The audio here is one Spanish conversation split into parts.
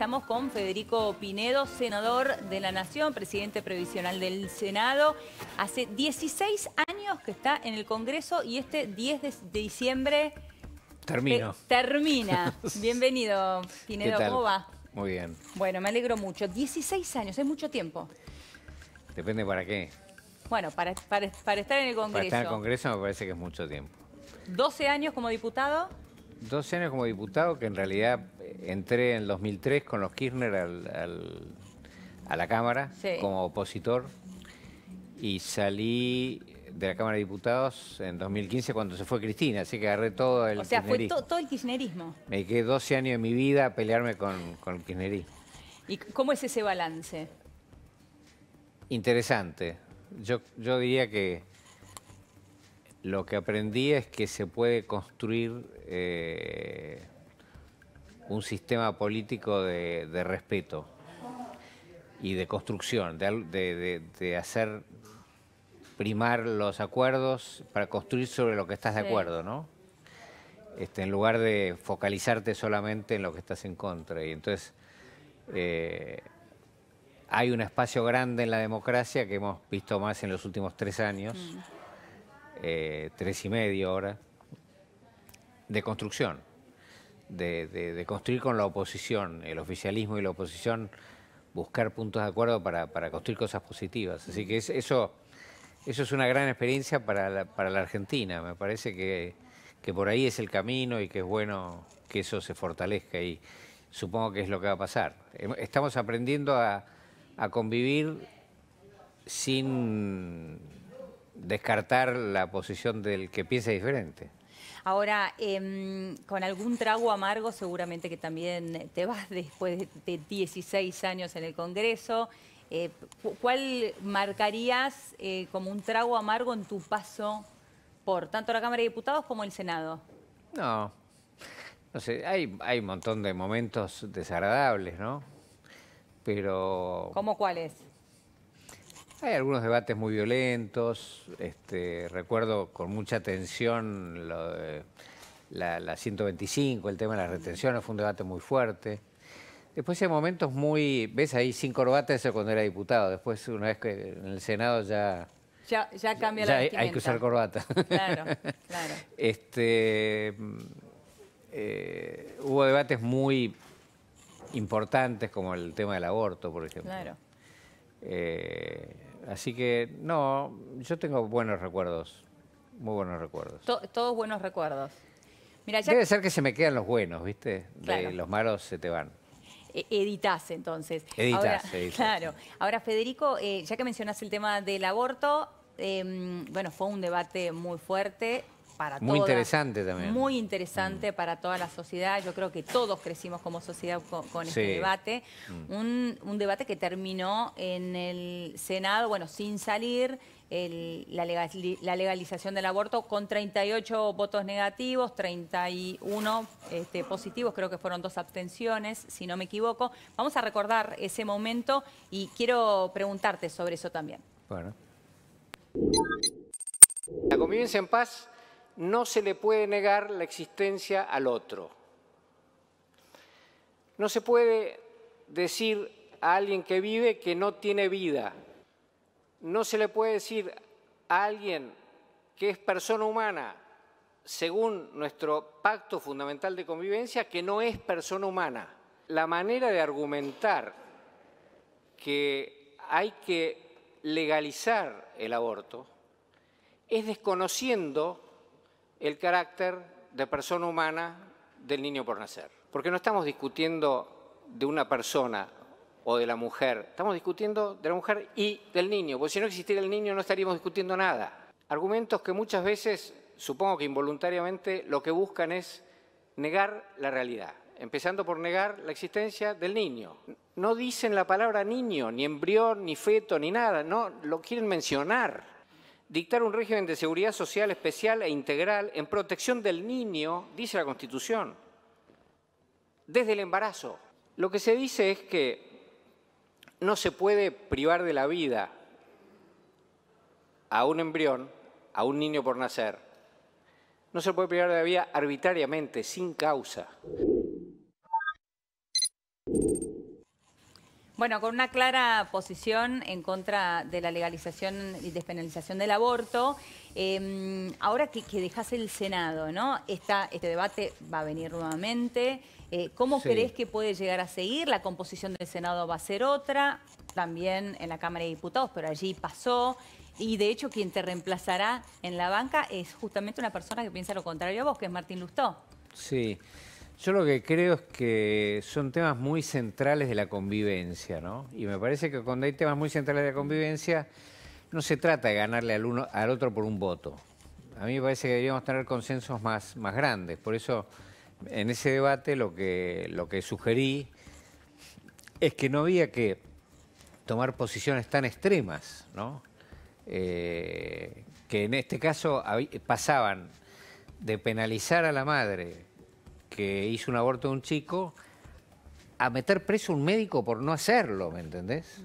Estamos con Federico Pinedo, senador de la Nación, presidente previsional del Senado. Hace 16 años que está en el Congreso y este 10 de diciembre... Eh, Termino. termina. Bienvenido, Pinedo. ¿Cómo va? Muy bien. Bueno, me alegro mucho. 16 años, es mucho tiempo. Depende para qué. Bueno, para, para estar en el Congreso. Para estar en el Congreso me parece que es mucho tiempo. ¿12 años como diputado? 12 años como diputado, que en realidad entré en 2003 con los Kirchner a la Cámara como opositor y salí de la Cámara de Diputados en 2015 cuando se fue Cristina, así que agarré todo el O sea, fue todo el kirchnerismo. Me quedé 12 años de mi vida a pelearme con, con el kirchnerismo. ¿Y cómo es ese balance? Interesante. Yo, yo diría que lo que aprendí es que se puede construir eh, un sistema político de, respeto y de construcción, de, hacer primar los acuerdos para construir sobre lo que estás de acuerdo, ¿no? Este, en lugar de focalizarte solamente en lo que estás en contra. Y entonces eh, hay un espacio grande en la democracia que hemos visto más en los últimos tres años, mm. eh, tres y medio ahora, de construcción de, construir con la oposición, el oficialismo y la oposición, buscar puntos de acuerdo para, construir cosas positivas. Así que eso, eso es una gran experiencia para la, para la Argentina. Me parece que, por ahí es el camino y que es bueno que eso se fortalezca y supongo que es lo que va a pasar. Estamos aprendiendo a, a convivir sin descartar la posición del que piensa diferente. Ahora, em, con algún trago amargo seguramente que también te vas después de, 16 años en el Congreso. Eh, ¿Cuál marcarías eh, como un trago amargo en tu paso por tanto la Cámara de Diputados como el Senado? No, no sé, hay, hay un montón de momentos desagradables, ¿no? Pero... ¿Cómo cuáles? Hay algunos debates muy violentos. Este, recuerdo con mucha atención la, 125, el tema de las retenciones, fue un debate muy fuerte. Después hay momentos muy. ¿Ves ahí sin corbata? Eso cuando era diputado. Después, una vez que en el Senado ya. Ya, ya cambia la ya Hay que usar corbata. Claro, claro. Este, eh, hubo debates muy importantes como el tema del aborto, por ejemplo. Claro. Eh, Así que, no, yo tengo buenos recuerdos, muy buenos recuerdos. todos buenos recuerdos. Mira, Debe ser que se me quedan los buenos, ¿viste? De los malos se te van. E-, editas entonces. Editas, Ahora, Claro. Ahora, Federico, eh, ya que mencionaste el tema del aborto, em, bueno, fue un debate muy fuerte muy interesante también. Muy mm. interesante para toda la sociedad. Yo creo que todos crecimos como sociedad con, este debate. Mm. Un, debate que terminó en el Senado, bueno, sin salir. la, legalización del aborto con 38 votos negativos, 31 este, positivos, creo que fueron dos abstenciones, si no me equivoco. Vamos a recordar ese momento y quiero preguntarte sobre eso también. Bueno. La convivencia en paz no se le puede negar la existencia al otro. No se puede decir a alguien que vive que no tiene vida. No se le puede decir a alguien que es persona humana, según nuestro pacto fundamental de convivencia, que no es persona humana. La manera de argumentar que hay que legalizar el aborto es desconociendo el carácter de persona humana del niño por nacer. Porque no estamos discutiendo de una persona o de la mujer, estamos discutiendo de la mujer y del niño, porque si no existiera el niño no estaríamos discutiendo nada. Argumentos que muchas veces, supongo que involuntariamente, lo que buscan es negar la realidad, empezando por negar la existencia del niño. No dicen la palabra niño, ni embrión, ni feto, ni nada, no lo quieren mencionar dictar un régimen de seguridad social especial e integral en protección del niño, dice la Constitución, desde el embarazo. Lo que se dice es que no se puede privar de la vida a un embrión, a un niño por nacer. No se puede privar de la vida arbitrariamente, sin causa. Bueno, con una clara posición en contra de la legalización y despenalización del aborto. Em, ahora que, que dejas el Senado, ¿no? Está este debate va a venir nuevamente. Eh, ¿Cómo crees que puede llegar a seguir? La composición del Senado va a ser otra, también en la Cámara de Diputados, pero allí pasó. Y de hecho, quien te reemplazará en la banca es justamente una persona que piensa lo contrario a vos, que es Martín Lustó. Sí. Yo lo que creo es que son temas muy centrales de la convivencia, ¿no? Y me parece que cuando hay temas muy centrales de la convivencia, no se trata de ganarle al uno al otro por un voto. A mí me parece que deberíamos tener consensos más, grandes. Por eso, en ese debate lo que, lo que sugerí es que no había que tomar posiciones tan extremas, ¿no? Eh, que en este caso pasaban de penalizar a la madre que hizo un aborto de un chico a meter preso un médico por no hacerlo, ¿me entendés?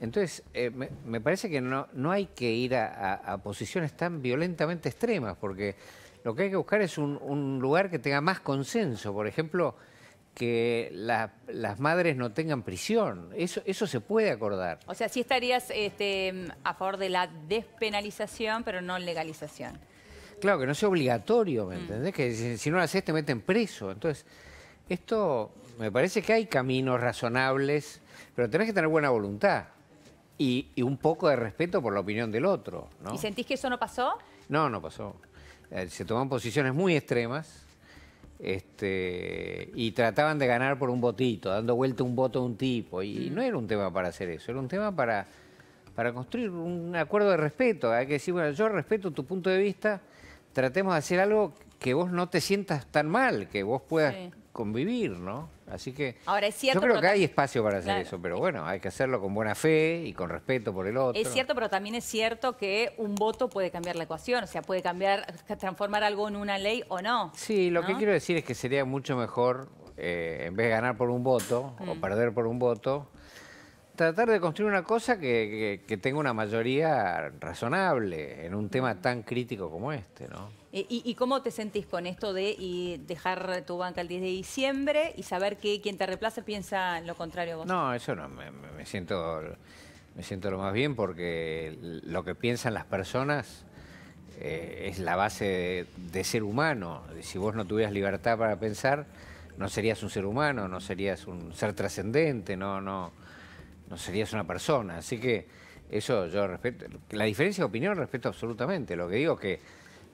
Entonces, eh, me, parece que no, no hay que ir a, a, posiciones tan violentamente extremas, porque lo que hay que buscar es un, lugar que tenga más consenso. Por ejemplo, que las madres no tengan prisión. Eso, eso se puede acordar. O sea, sí estarías este, a favor de la despenalización, pero no legalización. Claro, que no sea obligatorio, ¿me mm. entendés? Que si, no lo haces te meten preso. Entonces, esto me parece que hay caminos razonables, pero tenés que tener buena voluntad y, un poco de respeto por la opinión del otro. ¿no? ¿Y sentís que eso no pasó? No, no pasó. Eh, se toman posiciones muy extremas este, y trataban de ganar por un votito, dando vuelta un voto a un tipo. Y mm. no era un tema para hacer eso, era un tema para, para construir un acuerdo de respeto. Hay que decir, bueno, yo respeto tu punto de vista tratemos de hacer algo que vos no te sientas tan mal, que vos puedas convivir, ¿no? Así que Ahora, es cierto, yo creo que hay espacio para hacer eso, pero bueno, hay que hacerlo con buena fe y con respeto por el otro. Es cierto, pero también es cierto que un voto puede cambiar la ecuación, o sea, puede cambiar, transformar algo en una ley o no. Sí, lo que quiero decir es que sería mucho mejor, eh, en vez de ganar por un voto o mm. perder por un voto, tratar de construir una cosa que, tenga una mayoría razonable en un tema tan crítico como este, ¿no? ¿Y, cómo te sentís con esto de dejar tu banca el 10 de diciembre y saber que quien te reemplaza piensa lo contrario a vos? No, eso no, me, siento, me siento lo más bien porque lo que piensan las personas eh, es la base de, de ser humano. Si vos no tuvieras libertad para pensar, no serías un ser humano, no serías un ser trascendente, no, no serías una persona. Así que eso yo respeto. La diferencia de opinión respeto absolutamente. Lo que digo es que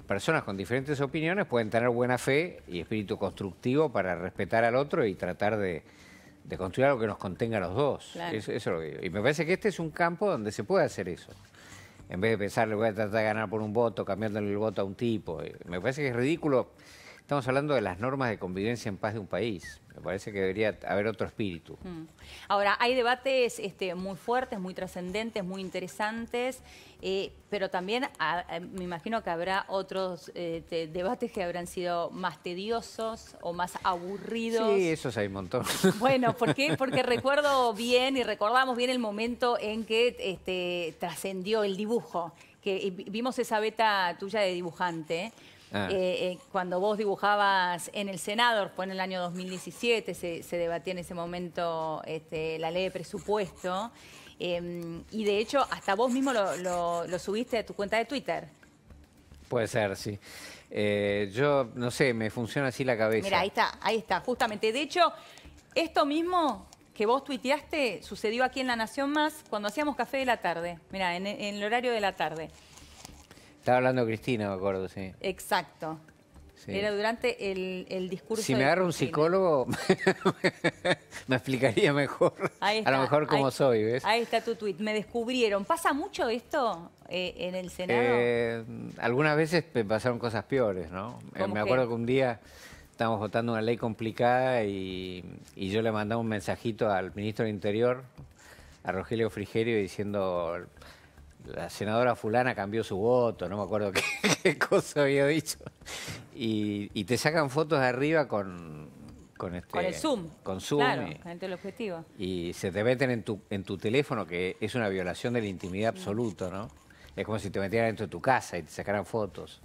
personas con diferentes opiniones pueden tener buena fe y espíritu constructivo para respetar al otro y tratar de, construir algo que nos contenga a los dos. lo digo. Y me parece que este es un campo donde se puede hacer eso. En vez de pensar, le voy a tratar de ganar por un voto, cambiándole el voto a un tipo. Eh, me parece que es ridículo Estamos hablando de las normas de convivencia en paz de un país. Me parece que debería haber otro espíritu. Mm. Ahora, hay debates este, muy fuertes, muy trascendentes, muy interesantes, eh, pero también ah, eh, me imagino que habrá otros este, debates que habrán sido más tediosos o más aburridos. Sí, esos hay un Bueno, ¿por qué? Porque recuerdo bien y recordamos bien el momento en que este, trascendió el dibujo, que vimos esa beta tuya de dibujante. Ah. Eh, eh, cuando vos dibujabas en el Senador, fue en el año 2017, se, debatía en ese momento este, la ley de presupuesto. Em, y de hecho, hasta vos mismo lo, subiste a tu cuenta de Twitter. Puede ser, sí. Eh, yo, no sé, me funciona así la cabeza. Mira, ahí está, ahí está, justamente. De hecho, esto mismo que vos tuiteaste sucedió aquí en La Nación Más cuando hacíamos café de la tarde. Mira, en el horario de la tarde. Estaba hablando Cristina, me acuerdo, sí. Exacto. Era durante el, el discurso. Si me agarra un psicólogo, me explicaría mejor. a lo mejor como soy, ¿ves? Ahí está tu tweet. Me descubrieron. ¿Pasa mucho esto eh, en el Senado? Eh, algunas veces me pasaron cosas peores, ¿no? Eh, me acuerdo que un día estábamos votando una ley complicada y, y yo le mandaba un mensajito al ministro del Interior, a Rogelio Frigerio, diciendo la senadora fulana cambió su voto, no me acuerdo qué, cosa había dicho. Y, te sacan fotos de arriba con... Con, este, con el Zoom. Con Zoom. Claro, con el objetivo. Y se te meten en tu, en tu teléfono, que es una violación de la intimidad absoluta, ¿no? Es como si te metieran dentro de tu casa y te sacaran fotos.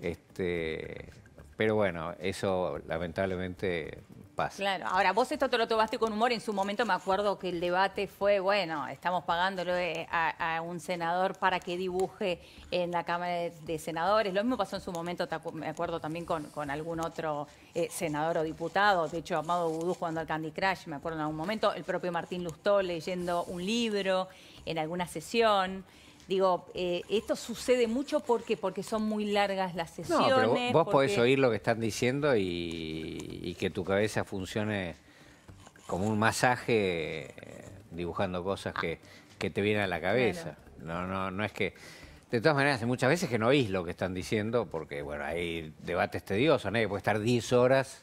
Este, pero bueno, eso lamentablemente Claro, ahora vos esto te lo tomaste con humor, en su momento me acuerdo que el debate fue, bueno, estamos pagándole eh, a, un senador para que dibuje en la Cámara de, Senadores, lo mismo pasó en su momento, me acuerdo también con, algún otro eh, senador o diputado, de hecho Amado Budú jugando al Candy Crush, me acuerdo en algún momento, el propio Martín Lustó leyendo un libro en alguna sesión. Digo, eh, esto sucede mucho porque porque son muy largas las sesiones. No, pero vos, podés oír lo que están diciendo y y que tu cabeza funcione como un masaje eh, dibujando cosas que, te vienen a la cabeza. No, no, no es que... De todas maneras, muchas veces que no oís lo que están diciendo, porque bueno, hay debates tediosos, puede estar 10 horas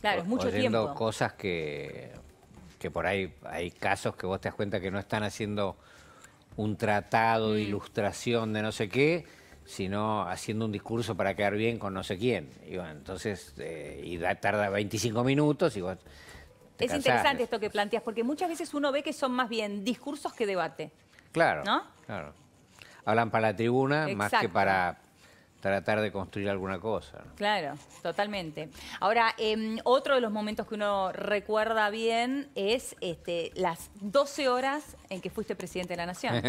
claro, oyendo cosas que, que por ahí hay casos que vos te das cuenta que no están haciendo un tratado de mm. ilustración de no sé qué, sino haciendo un discurso para quedar bien con no sé quién. Y bueno, entonces, eh, y tarda 25 minutos y Es interesante esto que planteas, porque muchas veces uno ve que son más bien discursos que debate. Claro, claro. Hablan para la tribuna más que para tratar de construir alguna cosa. Claro, totalmente. Ahora, em, otro de los momentos que uno recuerda bien es este, las 12 horas en que fuiste presidente de la Nación,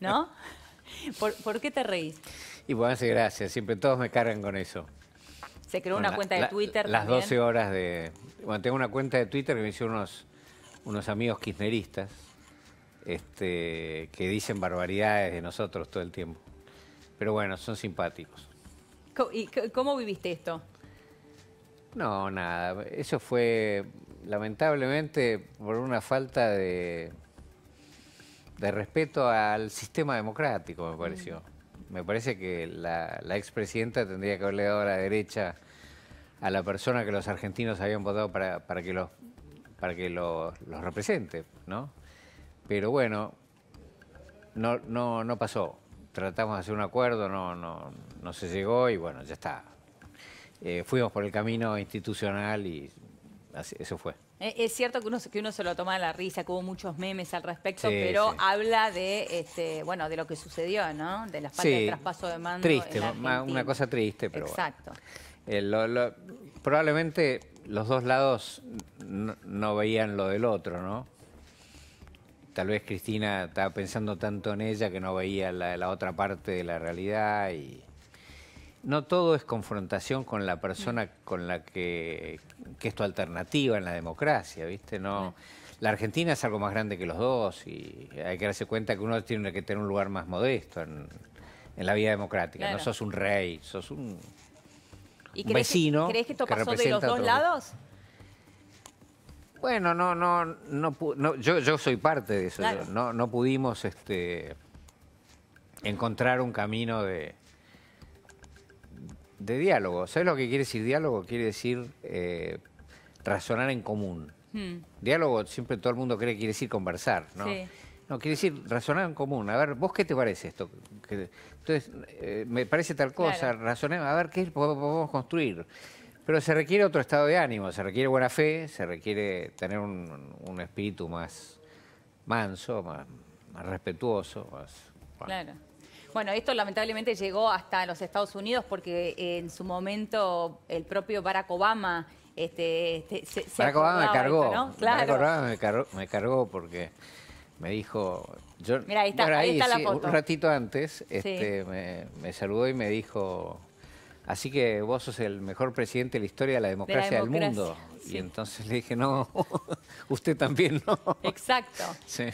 ¿no? ¿Por, ¿Por qué te reís? Y bueno, hace gracias, siempre todos me cargan con eso. Se creó una cuenta de Twitter. Las 12 horas de... Bueno, tengo una cuenta de Twitter que me hicieron unos, unos amigos kirchneristas este, que dicen barbaridades de nosotros todo el tiempo. Pero bueno, son simpáticos. ¿Y cómo viviste esto? No, nada. Eso fue lamentablemente por una falta de, de respeto al sistema democrático, me pareció me parece que la, la expresidenta tendría que haberle dado la derecha a la persona que los argentinos habían votado para, para que, los, para que los, represente, ¿no? Pero bueno, no, no, no pasó. Tratamos de hacer un acuerdo, no, no, no se llegó y bueno, ya está. Eh, fuimos por el camino institucional y eso fue. Eh, es cierto que uno, que uno se lo toma a la risa, que hubo muchos memes al respecto, pero habla de este, bueno, de lo que sucedió, ¿no? De las partes de traspaso de mando. Triste, una cosa triste, pero. Exacto. Eh, probablemente los dos lados no, veían lo del otro, ¿no? Tal vez Cristina estaba pensando tanto en ella que no veía la, la otra parte de la realidad y no todo es confrontación con la persona con la que, es tu alternativa en la democracia, ¿viste? No, la Argentina es algo más grande que los dos y hay que darse cuenta que uno tiene que tener un lugar más modesto en, la vida democrática. No sos un rey, sos un, vecino. ¿Crees que esto pasó de los dos lados? Bueno, no, no, no, yo, soy parte de eso. no, no pudimos este, encontrar un camino de de diálogo. ¿Sabes lo que quiere decir diálogo? Quiere decir eh, razonar en común. Hmm. Diálogo siempre todo el mundo cree que quiere decir conversar, ¿no? No, quiere decir razonar en común. A ver, ¿vos qué te parece esto? Entonces, eh, me parece tal cosa, razonemos, a ver qué podemos construir. Pero se requiere otro estado de ánimo, se requiere buena fe, se requiere tener un, un espíritu más manso, más, respetuoso. Más, bueno, esto lamentablemente llegó hasta los Estados Unidos porque eh, en su momento el propio Barack Obama... Este, este se, Barack Obama me cargó, ¿no? claro. Barack Obama me cargó, me cargó porque me dijo... Yo, Mira, ahí está, la foto. Un ratito antes este, me, saludó y me dijo... Así que vos sos el mejor presidente de la historia de la democracia, del mundo. Y entonces le dije, no, usted también no. Exacto. Sí.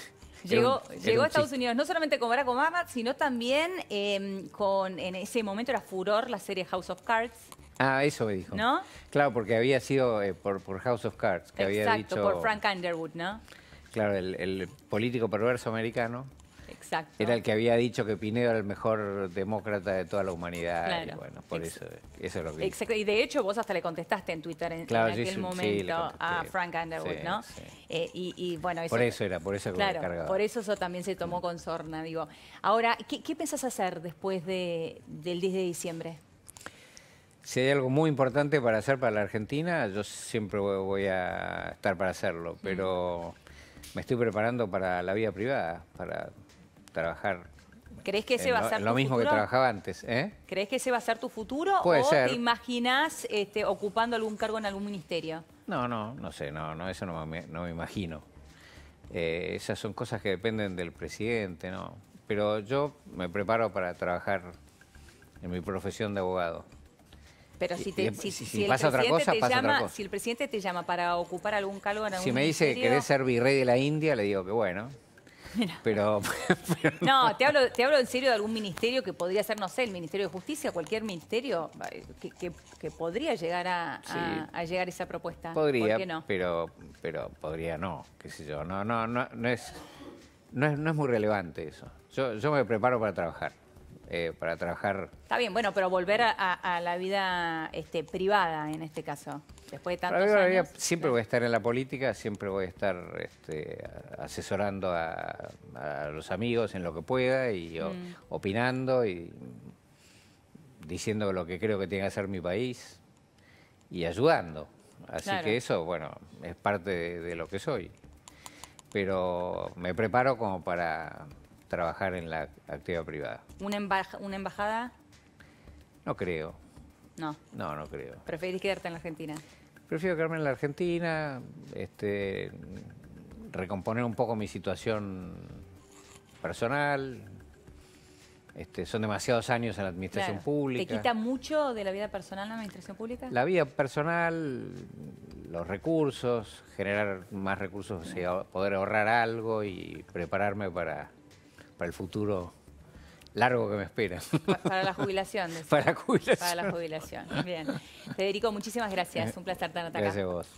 Llegó, llegó a Estados Unidos no solamente con Barack Obama, sino también em, con, en ese momento era furor la serie House of Cards. Ah, eso me dijo. ¿No? Claro, porque había sido eh, por, House of Cards, que Exacto, había dicho... por Frank Underwood, ¿no? Claro, el político perverso americano Exacto. Era el que había dicho que Pinedo era el mejor demócrata de toda la humanidad. Y bueno, por eso, eso es lo que... Y de hecho vos hasta le contestaste en Twitter en, aquel momento a Frank Underwood, ¿no? Eh, y, bueno, Por eso era, por eso por eso eso también se tomó con sorna, digo. Ahora, ¿qué, pensás hacer después de, del 10 de diciembre? Si hay algo muy importante para hacer para la Argentina, yo siempre voy a estar para hacerlo, pero... Me estoy preparando para la vida privada, para trabajar ¿Crees que ese va a ser lo, mismo que trabajaba antes. ¿eh? ¿Crees que ese va a ser tu futuro o te imaginás este, ocupando algún cargo en algún ministerio? No, no, no sé, no, no eso no me, imagino. Eh, esas son cosas que dependen del presidente, ¿no? Pero yo me preparo para trabajar en mi profesión de abogado. Pero si, te, em, si, pasa, otra cosa, pasa otra cosa, Si el presidente te llama para ocupar algún cargo en algún Si me dice, que ¿querés ser virrey de la India? Le digo que bueno. Pero, no, te hablo, te hablo en serio de algún ministerio que podría ser, no sé, el Ministerio de Justicia, cualquier ministerio eh, que, podría llegar a, a, llegar esa propuesta. Podría, pero, pero podría no, qué sé yo. No, no, no, es, no es, no es muy relevante eso. Yo, yo me preparo para trabajar. Eh, para trabajar. Está bien, bueno, pero volver a, la vida este, privada en este caso, después de tantos años. siempre voy a estar en la política, siempre voy a estar este, asesorando a, los amigos en lo que pueda y mm. opinando y diciendo lo que creo que tiene que hacer mi país y ayudando. Así que eso, bueno, es parte de lo que soy. Pero me preparo como para trabajar en la actividad privada. ¿Una, embajada? No creo. No. No, no creo. ¿Preferís quedarte en la Argentina? Prefiero quedarme en la Argentina, este, recomponer un poco mi situación personal. Este, son demasiados años en la administración pública. ¿Te quita mucho de la vida personal la administración pública? La vida personal, los recursos, generar más recursos, poder ahorrar algo y prepararme para para el futuro largo que me espera. Para la jubilación. Para la jubilación. Para la jubilación. Bien. Federico, muchísimas gracias. Un placer tenerte acá. Gracias a vos.